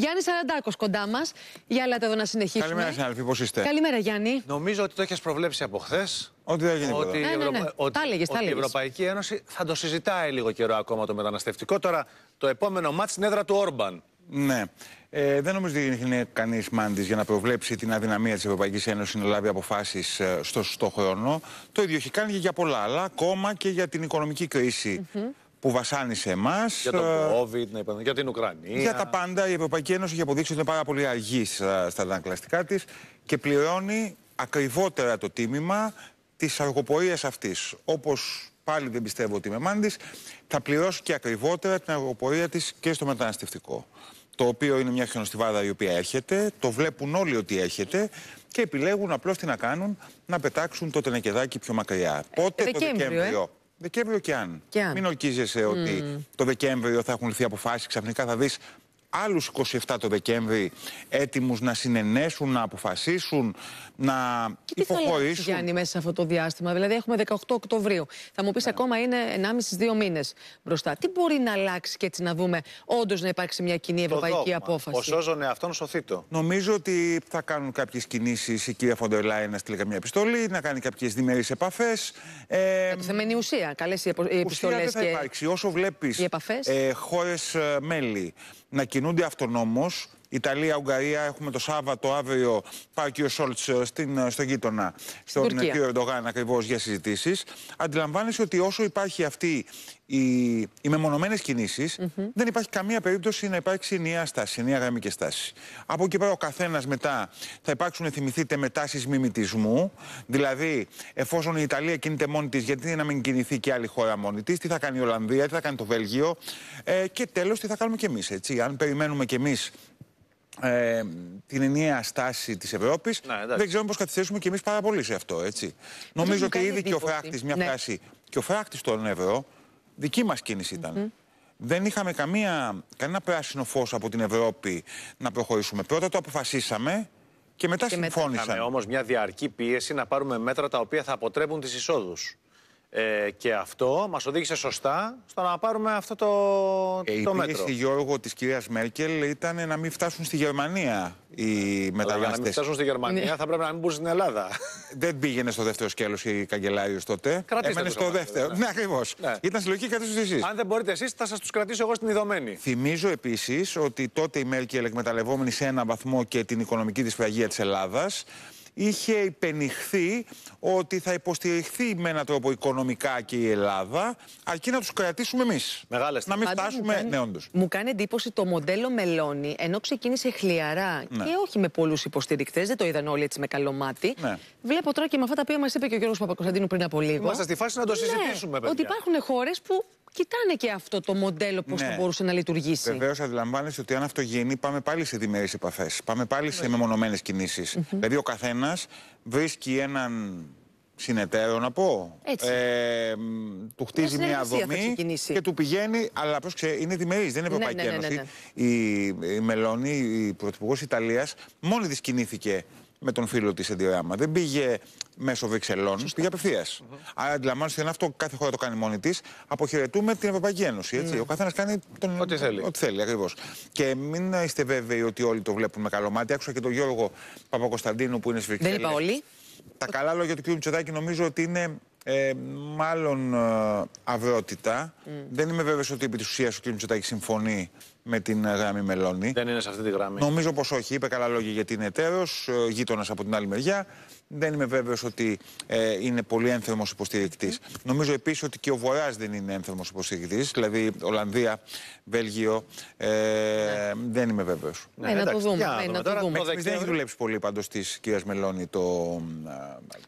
Γιάννη Σαραντάκος κοντά μας. Για λέτε εδώ να συνεχίσουμε. Καλημέρα, συνάδελφοι, πώς είστε. Καλημέρα, Γιάννη. Νομίζω ότι το έχει προβλέψει από χθες. Ότι δεν γίνει ότι, ναι, ναι, ναι. ότι... η Ευρωπαϊκή Ένωση θα το συζητάει λίγο καιρό ακόμα το μεταναστευτικό. Τώρα το επόμενο μάτ στην έδρα του Όρμπαν. Ναι. Ε, δεν νομίζω ότι είναι κανείς μάντης για να προβλέψει την αδυναμία της Ευρωπαϊκής Ένωσης να λάβει αποφάσεις ε, στο σωστό χρόνο. Το ίδιο έχει κάνει και για πολλά άλλα, ακόμα και για την οικονομική κρίση που βασάνισε εμάς. Για τον ε, COVID, για την Ουκρανία. Για τα πάντα. Η Ευρωπαϊκή Ένωση έχει αποδείξει ότι είναι πάρα πολύ αργής ε, στα αντανακλαστικά της και πληρώνει ακριβότερα το τίμημα της αργοπορίας αυτής. Όπως πάλι δεν πιστεύω ότι είμαι μάντη, θα πληρώσει και ακριβότερα την αργοπορία της και στο μεταναστευτικό. Το οποίο είναι μια χιονοστιβάδα η οποία έρχεται, το βλέπουν όλοι ότι έρχεται και επιλέγουν απλώς τι να κάνουν, να πετάξουν το τενεκεδάκι πιο μακριά. Πότε ε, το Δεκέμβριο. Ε. Δεκέμβριο και αν. Μην ορκίζεσαι ότι το Δεκέμβριο θα έχουν ληφθεί αποφάσεις, ξαφνικά θα δεις άλλους 27 το Δεκέμβρη έτοιμους να συνενέσουν, να αποφασίσουν, να και τι υποχωρήσουν. Τι Γιάννη μέσα σε αυτό το διάστημα, δηλαδή έχουμε 18 Οκτωβρίου. Θα μου πεις ναι. ακόμα είναι 1,5-2 μήνες μπροστά. Τι μπορεί να αλλάξει και έτσι να δούμε όντως να υπάρξει μια κοινή ευρωπαϊκή απόφαση. Ο σώζον αυτόν σωθεί το. Νομίζω ότι θα κάνουν κάποιες κινήσεις η κυρία Φοντερλάι να στείλει καμιά επιστολή, να κάνει κάποιες διμερείς επαφές. Ε, θα μείνει ουσία, καλές οι επιστολές. Ουσία δεν θα και... υπάρξει. Όσο βλέπεις ε, χώρες ε, μέλη, να κινούνται αυτονόμως Ιταλία-Ουγγαρία. Έχουμε το Σάββατο αύριο πάει και ο Σόλτ ε, ε, στο γείτονα, στον ε, Τουρκία. κύριο Ερντογάν ακριβώς για συζητήσεις. Αντιλαμβάνεσαι ότι όσο υπάρχει αυτή οι, οι μεμονωμένες κινήσεις, δεν υπάρχει καμία περίπτωση να υπάρξει ενιαία στάση, ενιαία γραμμή και στάση. Από εκεί πέρα ο καθένας μετά θα υπάρξουν, θυμηθείτε, μετάσει μιμητισμού. Δηλαδή, εφόσον η Ιταλία κινείται μόνη της, γιατί να μην κινηθεί και άλλη χώρα μόνη της, τι θα κάνει η Ολλανδία, τι θα κάνει το Βέλγιο. και τέλος, τι θα κάνουμε κι εμείς. Αν περιμένουμε κι εμείς ε, την ενιαία στάση της Ευρώπης. δεν ξέρω πώς καθυστερήσουμε κι εμείς πάρα πολύ σε αυτό. Έτσι. Νομίζω ότι ήδη και ο φράχτης, μια ναι. φράση, και ο φράχτης των ευρώ, δική μας κίνηση ήταν. Δεν είχαμε καμία, κανένα πράσινο φως από την Ευρώπη να προχωρήσουμε. Πρώτα το αποφασίσαμε και μετά και συμφώνησαν. Είχαμε όμως μια διαρκή πίεση να πάρουμε μέτρα τα οποία θα αποτρέπουν τις εισόδους. Ε, και αυτό μας οδήγησε σωστά στο να πάρουμε αυτό το, ε, το η μέτρο. Η Γιώργο της κυρίας Μέρκελ ήταν να μην φτάσουν στη Γερμανία οι μετανάστε. Για να μην φτάσουν στη Γερμανία ναι. θα πρέπει να μην μπουν στην Ελλάδα. Δεν πήγαινε στο δεύτερο σκέλος η καγκελάριος τότε. Κρατήστε Έμενε στο δεύτερο. Ναι, ναι ακριβώς. Ναι. Ήταν συλλογική κρατήστε εσείς. Αν δεν μπορείτε εσείς, θα σας τους κρατήσω εγώ στην ειδωμένη. Θυμίζω επίσης ότι τότε η Μέρκελ εκμεταλλευόμενη σε έναν βαθμό και την οικονομική της φραγία της Ελλάδας είχε υπενηχθεί ότι θα υποστηριχθεί με έναν τρόπο οικονομικά και η Ελλάδα, αρκεί να τους κρατήσουμε εμείς. Μεγάλες Να μην φτάσουμε. Μου ναι, κάνει, ναι, όντως. Μου κάνει εντύπωση το μοντέλο Μελώνη, ενώ ξεκίνησε χλιαρά ναι. και όχι με πολλούς υποστηρικτές, δεν το είδαν όλοι έτσι με καλό μάτι. Ναι. Βλέπω τώρα και με αυτά τα οποία μας είπε και ο Γιώργος Παπακοσταντίνου πριν από λίγο. Είμαστε στη φάση να το συζητήσουμε, παιδιά. Ότι υπάρχουν χώρες που κοιτάνε και αυτό το μοντέλο πώς ναι. θα μπορούσε να λειτουργήσει. Βεβαίως, αντιλαμβάνεστε ότι αν αυτό γίνει, πάμε πάλι σε διμερείς επαφές. Πάμε πάλι σε ναι. μεμονωμένες κινήσεις. Mm Δηλαδή, ο καθένας βρίσκει έναν συνεταίρο, να πω. Ε, του χτίζει μια, μια δομή και του πηγαίνει. Αλλά πρόσεξε, είναι διμερείς, δεν είναι Ευρωπαϊκή ναι, Ένωση. Η, η Μελώνη, η πρωθυπουργός Ιταλίας, μόνη της κινήθηκε με τον φίλο της Εντιράμα. Δεν πήγε μέσω Βρυξελών, πήγε απευθείας. Mm -hmm. Άρα αντιλαμβάνεστε, ότι αυτό κάθε χώρα το κάνει μόνη της. Αποχαιρετούμε την Ευρωπαϊκή Ένωση. Έτσι. Mm. Ο καθένας κάνει τον... ό,τι θέλει. Ό,τι θέλει ακριβώς. Και μην είστε βέβαιοι ότι όλοι το βλέπουν με καλό μάτι. Άκουσα και τον Γιώργο Παπακοσταντίνου που είναι στις Δεν είπα όλοι. Τα καλά λόγια του κ. Μητσοτάκη νομίζω ότι είναι ε, μάλλον ε, αυρότητα. Mm. Δεν είμαι βέβαιος ότι επί της ουσίας ο κ. Μητσοτάκη συμφωνεί με την γραμμή Μελώνη. Δεν είναι σε αυτή τη γραμμή. Νομίζω πως όχι. Είπε καλά λόγια γιατί είναι εταίρος, ε, γείτονας από την άλλη μεριά δεν είμαι βέβαιος ότι ε, είναι πολύ ένθερμος υποστηρικτής. Νομίζω επίσης ότι και ο Βορράς δεν είναι ένθερμος υποστηρικτής. Δηλαδή, Ολλανδία, Βέλγιο. Ε, ναι. Δεν είμαι βέβαιος. Ναι, να το δούμε. Ναι, δούμε. δεν έχει δουλέψει πολύ πάντως της κυρίας Μελώνη το.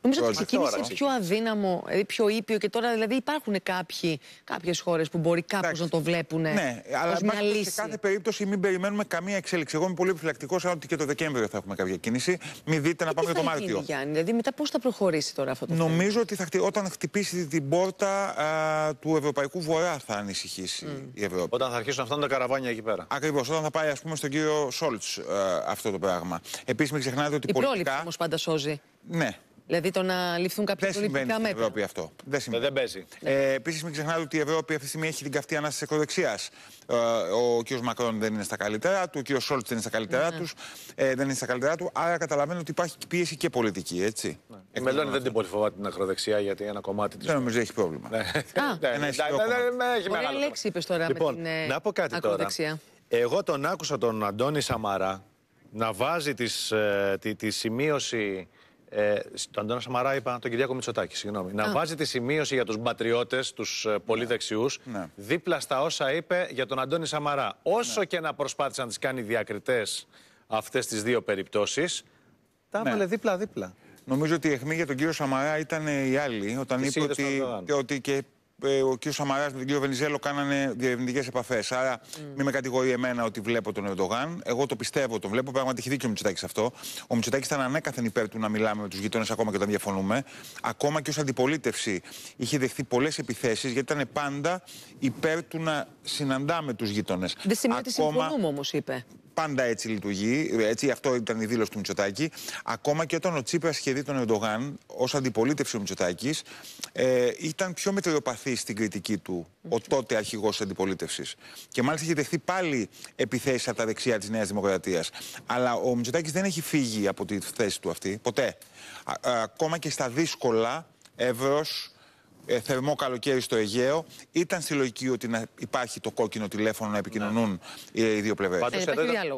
Νομίζω ότι ξεκίνησε ναι. πιο αδύναμο, ε, πιο ήπιο και τώρα δηλαδή υπάρχουν κάποιες χώρες που μπορεί κάπως να το βλέπουν. Ναι, αλλά σε κάθε περίπτωση μην περιμένουμε καμία εξέλιξη. Εγώ είμαι πολύ επιφυλακτικός, ότι και το Δεκέμβριο θα έχουμε κάποια κίνηση. Μην δείτε να ε, πάμε το Μάρτιο. Δηλαδή, μετά πώς θα προχωρήσει τώρα αυτό το Νομίζω θέμα. Νομίζω ότι θα, όταν χτυπήσει την πόρτα α, του Ευρωπαϊκού Βορρά θα ανησυχήσει η Ευρώπη. Όταν θα αρχίσουν να φτάνουν τα καραβάνια εκεί πέρα. Ακριβώς. Όταν θα πάει, ας πούμε, στον κύριο Σόλτ αυτό το πράγμα. Επίσης, μην ξεχνάτε ότι η πολιτικά. πρόληψη όμως πάντα σώζει. Ναι, Δηλαδή το να ληφθούν κάποια δεν συμβαίνει στην Ευρώπη αυτό. Δεν ε, συμβαίνει. παίζει. Ε, Επίσης, μην ξεχνάτε ότι η Ευρώπη αυτή τη στιγμή έχει την καυτή ανάσταση ακροδεξιάς. Ε, ο κ. Μακρόν δεν είναι στα καλύτερά του, ο κ. Σόλτ δεν είναι στα καλύτερά ναι. τους. Ε, δεν είναι στα καλύτερά του. Άρα καταλαβαίνω ότι υπάρχει πίεση και πολιτική. Έτσι. Ναι. Η Μελώνη δεν την πολύ φοβάται την ακροδεξιά γιατί ένα κομμάτι της. Δεν νομίζω έχει πρόβλημα. Ναι. Έχει λέξη είπες τώρα με λοιπόν, την Να τώρα. Εγώ τον άκουσα τον Αντώνη Σαμαρά να βάζει τη σημείωση ε, στον Αντώνα Σαμαρά είπα τον Κυριάκο Μητσοτάκη, συγγνώμη, να βάζει τη σημείωση για τους πατριώτε, τους ε, πολύ ναι. δεξιούς, ναι. δίπλα στα όσα είπε για τον Αντώνη Σαμαρά. Όσο ναι. και να προσπάθησαν να τις κάνει διακριτές αυτές τις δύο περιπτώσεις, τα έβαλε δίπλα-δίπλα. Νομίζω ότι η αιχμή για τον κύριο Σαμαρά ήταν η άλλη, όταν είπε ότι, ότι και ε, ο κ. Σαμαράς με τον κ. Βενιζέλο κάνανε διερευνητικές επαφές. Άρα, mm. μην με κατηγορεί εμένα ότι βλέπω τον Ερντογάν. Εγώ το πιστεύω, τον βλέπω. Πράγματι, έχει δίκιο ο Μητσοτάκης αυτό. Ο Μητσοτάκης ήταν ανέκαθεν υπέρ του να μιλάμε με τους γειτόνες ακόμα και όταν διαφωνούμε. Ακόμα και ως αντιπολίτευση είχε δεχθεί πολλές επιθέσεις γιατί ήταν πάντα υπέρ του να συναντάμε τους γείτονε. Δεν σημαίνει ακόμα... συμφωνούμε όμως, είπε. Πάντα έτσι λειτουργεί. Έτσι, αυτό ήταν η δήλωση του Μητσοτάκη. Ακόμα και όταν ο Τσίπρας είχε δει τον Ερντογάν ως αντιπολίτευση ο Μητσοτάκης, ε, ήταν πιο μετριοπαθής στην κριτική του ο τότε αρχηγός της αντιπολίτευσης. Και μάλιστα είχε δεχθεί πάλι επιθέσεις από τα δεξιά της Νέας Δημοκρατίας. Αλλά ο Μητσοτάκης δεν έχει φύγει από τη θέση του αυτή. Ποτέ. ακόμα και στα δύσκολα, Εύρος, ε, θερμό καλοκαίρι στο Αιγαίο, ήταν στη λογική ότι να υπάρχει το κόκκινο τηλέφωνο να επικοινωνούν ναι. οι, δύο πλευρές. Ε,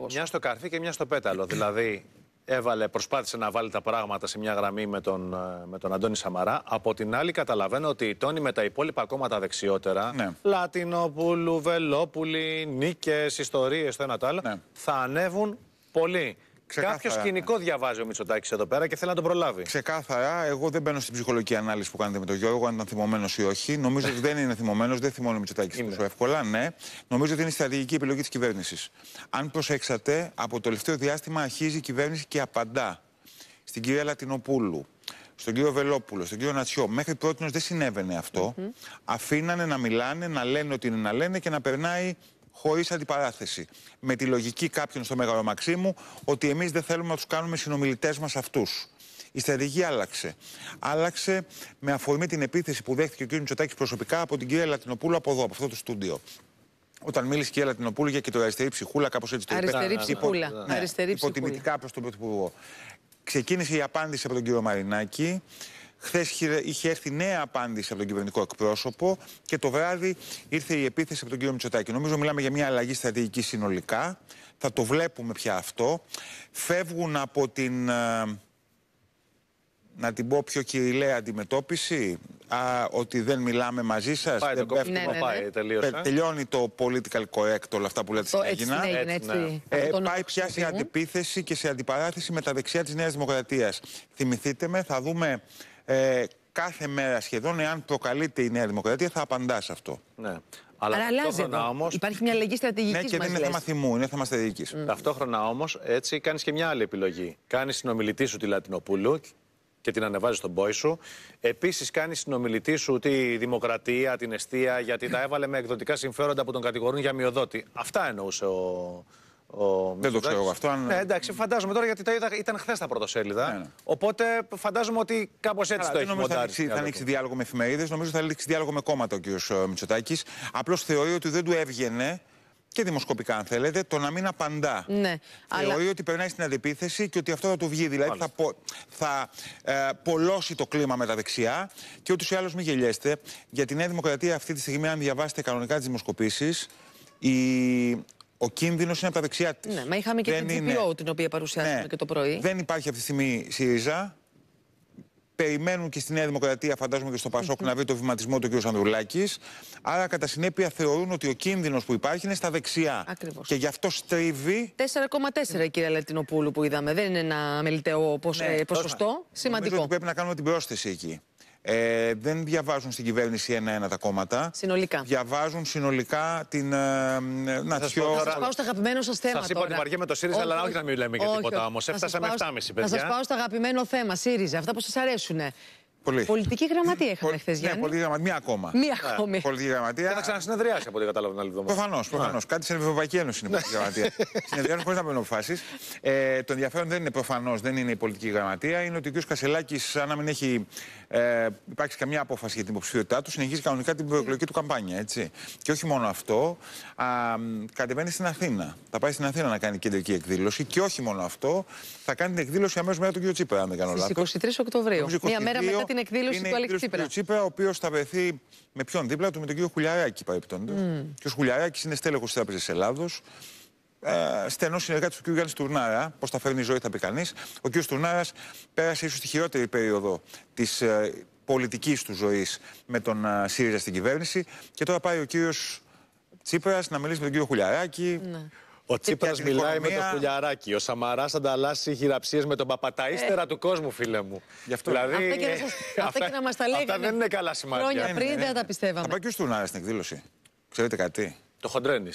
μια στο καρφί και μια στο πέταλο. Ε, δηλαδή, έβαλε, προσπάθησε να βάλει τα πράγματα σε μια γραμμή με τον, ε, με τον Αντώνη Σαμαρά. Από την άλλη, καταλαβαίνω ότι η τόνοι με τα υπόλοιπα κόμματα δεξιότερα, ναι. Λατινόπουλου, Βελόπουλοι, νίκες, ιστορίες, το ένα το άλλο, ναι. θα ανέβουν πολύ. Ξεκάθαρα. Κάποιο σκηνικό διαβάζει ο Μητσοτάκης εδώ πέρα και θέλει να τον προλάβει. Ξεκάθαρα, εγώ δεν μπαίνω στην ψυχολογική ανάλυση που κάνετε με τον Γιώργο, αν ήταν θυμωμένος ή όχι. Νομίζω ότι δεν είναι θυμωμένος, δεν θυμώνει ο Μητσοτάκης τόσο εύκολα, ναι. Νομίζω ότι είναι η στρατηγική επιλογή της κυβέρνησης. Αν προσέξατε, από το τελευταίο διάστημα αρχίζει η κυβέρνηση και απαντά στην κυρία Λατινοπούλου, στον κύριο Βελόπουλο, στον κύριο Νατσιό. Μέχρι πρώτη δεν συνέβαινε αυτό. Mm Αφήνανε να μιλάνε, να λένε ότι είναι να λένε και να περνάει χωρίς αντιπαράθεση. Με τη λογική κάποιων στο Μέγαρο Μαξίμου ότι εμείς δεν θέλουμε να τους κάνουμε συνομιλητές μας αυτούς. Η στρατηγική άλλαξε. Άλλαξε με αφορμή την επίθεση που δέχτηκε ο κ. Τσοτάκη προσωπικά από την κυρία Λατινοπούλου από εδώ, από αυτό το στούντιο. Όταν μίλησε η η Λατινοπούλου για και το αριστερή ψυχούλα, κάπως έτσι το είπε. Αριστερή ναι, ναι, ναι. ψυχούλα. Υπο... Ναι, αριστερή υποτιμητικά προς τον Πρωθυπουργό. Ξεκίνησε η απάντηση από τον κύριο Μαρινάκη. Χθες είχε έρθει νέα απάντηση από τον κυβερνητικό εκπρόσωπο και το βράδυ ήρθε η επίθεση από τον κύριο Μητσοτάκη. Νομίζω μιλάμε για μια αλλαγή στρατηγική συνολικά. Θα το βλέπουμε πια αυτό. Φεύγουν από την ε, να την πω πιο κυριλαία αντιμετώπιση, α, ότι δεν μιλάμε μαζί σας. Πάει δεν το πέφτουμε, ναι, ναι, πάει, ναι. τελειώνει το political correct, όλα αυτά που λέτε στην Έτσι, ναι. ε, πάει πια σε αντιπίθεση και σε αντιπαράθεση με τα δεξιά της Νέας Δημοκρατίας. Θυμηθείτε με, θα δούμε ε, κάθε μέρα σχεδόν, εάν προκαλείται η Νέα Δημοκρατία, θα απαντά σε αυτό. Ναι. Αλλά, Αλλά Υπάρχει μια αλλαγή στρατηγικής. Ναι, και δεν είναι θέμα θυμού, είναι θέμα στρατηγικής. Mm. Ταυτόχρονα όμως, έτσι κάνεις και μια άλλη επιλογή. Κάνεις συνομιλητή σου τη Λατινοπούλου και την ανεβάζεις στον πόη σου. Επίσης, κάνεις συνομιλητή σου τη δημοκρατία, την Εστία γιατί τα έβαλε με εκδοτικά συμφέροντα που τον κατηγορούν για μειοδότη. Αυτά εννοούσε ο, ο δεν το ξέρω εγώ αυτό. Αν... Ναι, εντάξει, φαντάζομαι τώρα γιατί τα είδα, ήταν χθες τα πρωτοσέλιδα. Ναι, ναι, Οπότε φαντάζομαι ότι κάπως έτσι Άρα, το έχει νομίζω θα ανοίξει, θα ανοίξει διάλογο με εφημερίδες, νομίζω θα ανοίξει διάλογο με κόμματα ο κ. Ε, Μητσοτάκης. Απλώς θεωρεί ότι δεν του έβγαινε και δημοσκοπικά, αν θέλετε, το να μην απαντά. Ναι, Θεωρεί αλλά... ότι περνάει στην αντιπίθεση και ότι αυτό θα του βγει. Δηλαδή θα, πο... θα ε, πολλώσει το κλίμα με τα δεξιά και ούτως ή άλλως μην γελιέστε. Για τη Νέα Δημοκρατία, αυτή τη στιγμή, αν διαβάσετε κανονικά τις δημοσκοπήσεις, η ο κίνδυνος είναι από τα δεξιά της. Ναι, μα είχαμε και δεν την είναι... την οποία παρουσιάσαμε ναι. και το πρωί. Δεν υπάρχει αυτή τη στιγμή ΣΥΡΙΖΑ. Περιμένουν και στη Νέα Δημοκρατία, φαντάζομαι και στο Πασόκ, να βρει το βηματισμό του κ. Ανδρουλάκης. Άρα, κατά συνέπεια, θεωρούν ότι ο κίνδυνος που υπάρχει είναι στα δεξιά. Ακριβώς. Και γι' αυτό στρίβει. 4,4 κύριε Λατινοπούλου που είδαμε. Δεν είναι ένα μελιτεό ναι. ποσοστό. Ναι, Σημαντικό. πρέπει να κάνουμε την πρόσθεση εκεί. Ε, δεν διαβάζουν στην κυβέρνηση ένα-ένα τα κόμματα. Συνολικά. Διαβάζουν συνολικά την. Ε, να Θα σας πάω στο αγαπημένο σας θέμα. Σας είπα ότι με το ΣΥΡΙΖΑ, αλλά όχι να μην για τίποτα όμω. με 7,5 παιδιά. Θα σας πάω στο αγαπημένο θέμα, ΣΥΡΙΖΑ, αυτά που σας αρέσουν. Πολύ. Πολιτική γραμματεία είχαμε χθες. Ναι, πολιτική γραμματεία. Μία ακόμα. Μία ακόμη. Ναι, πολιτική γραμματεία. Δεν θα ξανασυνεδριάσει από ό,τι κατάλαβα την άλλη εβδομάδα. Προφανώς. Ναι. Προφανώς. Κάτι στην Ευρωπαϊκή Ένωση είναι η πολιτική ναι. γραμματεία. Συνεδριάζουν χωρίς να παίρνουν αποφάσεις. Ε, το ενδιαφέρον δεν είναι προφανώς, δεν είναι η πολιτική γραμματεία. Είναι ότι ο κ. Κασελάκης, σαν να μην έχει ε, υπάρξει καμία απόφαση για την υποψηφιότητά του, συνεχίζει κανονικά την προεκλογική του καμπάνια. Έτσι. Και όχι μόνο αυτό, α, κατεβαίνει στην Αθήνα. Θα πάει στην Αθήνα να κάνει κεντρική εκδήλωση. Και όχι μόνο αυτό, θα κάνει την εκδήλωση αμέσως μετά του κ. Τσίπρα, αν δεν κάνω λάθο. 23 Οκτωβρίου. Μία μέρα μετά την την εκδήλωση είναι του Αλέξη Τσίπρα. Τσίπρα, ο οποίος θα βρεθεί με ποιον δίπλα του, με τον κύριο Χουλιαράκη Ο Mm. Ο Χουλιαράκης είναι στέλεχος της Τράπεζας Ελλάδος. Ε, στενός συνεργάτης του κ. Γιάννης Τουρνάρα. Πώς θα φέρνει η ζωή, θα πει κανείς. Ο κ. Τουρνάρας πέρασε ίσως τη χειρότερη περίοδο της ε, πολιτικής του ζωής με τον ε, ΣΥΡΙΖΑ στην κυβέρνηση. Και τώρα πάει ο κύριος Τσίπρας να μιλήσει με τον κύριο Χουλιαράκη. Ναι. Ο Τσίπρα μιλάει με το πουλιαράκι. Ο Σαμαράς ανταλλάσσει χειραψίε με τον παπαταίστερα ε. του κόσμου, φίλε μου. Γι' αυτό δηλαδή. Αυτά και, να μας τα λέγανε. Αυτά δεν είναι καλά σημάδια. Χρόνια ναι, πριν ναι, ναι. δεν τα πιστεύαμε. Θα πάω και στον Άρα στην εκδήλωση. Ξέρετε κάτι. Το χοντρένεις.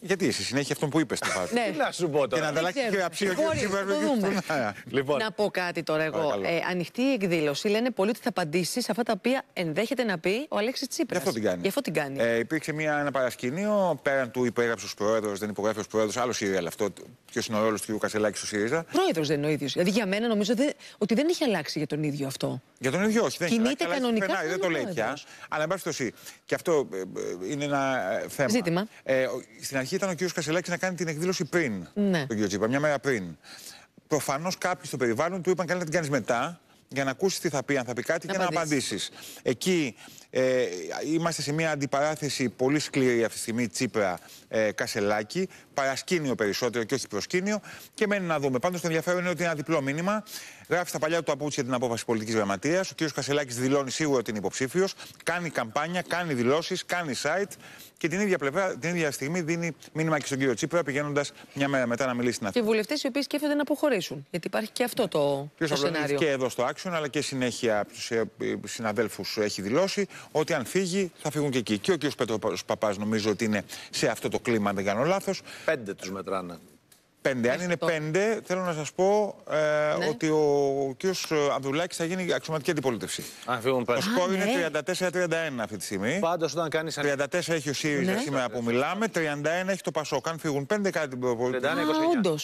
Γιατί είσαι συνέχεια αυτό που είπες στην βάζεις. ναι. να σου πω τώρα. Και να ανταλλάξει και αψίω και Λοιπόν. Να πω κάτι τώρα εγώ. Ε, ανοιχτή η εκδήλωση λένε πολύ ότι θα απαντήσει σε αυτά τα οποία ενδέχεται να πει ο Αλέξης Τσίπρας. Γι' αυτό την κάνει. αυτό την κάνει. Ε, υπήρξε μια, ένα παρασκηνίο πέραν του υπέγραψε ο πρόεδρος, δεν υπογράφει ο πρόεδρος, άλλο ήρθε αυτό. Ποιος είναι ο ρόλος του κ. Κασελάκη στο ΣΥΡΙΖΑ. Πρόεδρος δεν είναι ο ίδιος. Δηλαδή για μένα νομίζω δε, ότι δεν έχει αλλάξει για τον ίδιο αυτό. Για τον ίδιο όχι. Δεν Κινείται κανονικά. δεν το λέει πια. Αλλά εν πάση και αυτό ε, ε, είναι ένα ε, θέμα. Ζήτημα αρχή ήταν ο κ. Κασελάκης να κάνει την εκδήλωση πριν ναι. τον κ. Τσίπρα, μια μέρα πριν. Προφανώς κάποιοι στο περιβάλλον του είπαν: Καλά να την κάνεις μετά, για να ακούσεις τι θα πει, αν θα πει κάτι να και να απαντήσεις. Εκεί ε, είμαστε σε μια αντιπαράθεση πολύ σκληρή αυτή τη στιγμή Τσίπρα ε, Κασελάκη. Παρασκήνιο περισσότερο και όχι προσκήνιο. Και μένει να δούμε. Πάντως το ενδιαφέρον είναι ότι είναι ένα διπλό μήνυμα. Γράφει στα παλιά του απούτσια την απόφαση πολιτικής γραμματείας. Ο κ. Κασελάκης δηλώνει σίγουρα ότι είναι υποψήφιος. Κάνει καμπάνια, κάνει δηλώσεις, κάνει site. Και την ίδια, πλευρά, την ίδια στιγμή δίνει μήνυμα και στον κύριο Τσίπρα πηγαίνοντας μια μέρα μετά να μιλήσει στην Αθήνα. Και βουλευτές οι οποίοι σκέφτονται να αποχωρήσουν. Γιατί υπάρχει και αυτό το, το σενάριο. Και εδώ στο Action, αλλά και συνέχεια από του ε, ε, συναδέλφους έχει δηλώσει ότι αν φύγει θα φύγουν και εκεί. Και ο κ. Πέτρος Παπάς νομίζω ότι είναι σε αυτό το κλίμα, αν δεν κάνω λάθος. Πέντε τους μετράνε πέντε. Αν είναι πέντε, θέλω να σας πω ε, ναι. ότι ο κ. Ε, Αμπδουλάκη θα γίνει αξιωματική αντιπολίτευση. Αν φύγουν πέντε. Το σκόρ είναι 34-31 ναι. αυτή τη στιγμή. Πάντως, όταν κάνεις. 34 έχει ο ΣΥΡΙΖΑ ναι. σήμερα που μιλάμε, 31 έχει το ΠΑΣΟΚ. Αν φύγουν πέντε, κάτι την αντιπολίτευση. Όντω.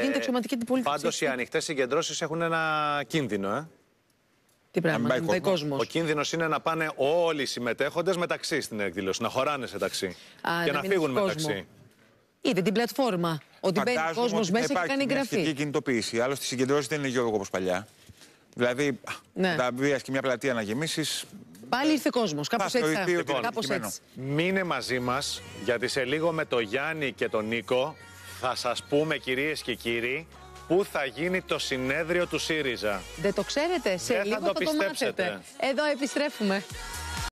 Γίνεται αξιωματική ε, αντιπολίτευση. Πάντως, οι ανοιχτές συγκεντρώσεις έχουν ένα κίνδυνο, ε. Τι πράγμα, να κόσμος. Ο κίνδυνος είναι να πάνε όλοι οι συμμετέχοντες μεταξύ στην εκδήλωση, να χωράνε σε ταξί. Α, και να, να φύγουν μεταξύ. Είδε την πλατφόρμα. Ότι μπαίνει ο κόσμο μέσα και κάνει εγγραφή. Υπάρχει κινητοποίηση. Άλλωστε, οι συγκεντρώσει δεν είναι γεωργό όπως παλιά. Δηλαδή, ναι. τα μπει και μια πλατεία να γεμίσεις. Πάλι ήρθε κόσμος. Κάπως έτσι. Θα... Λοιπόν, κάπως έτσι. Μείνε μαζί μας, γιατί σε λίγο με τον Γιάννη και τον Νίκο θα σας πούμε, κυρίες και κύριοι, πού θα γίνει το συνέδριο του ΣΥΡΙΖΑ. Δεν το ξέρετε. Σε Δεν λίγο το, θα το μάθετε. Εδώ επιστρέφουμε.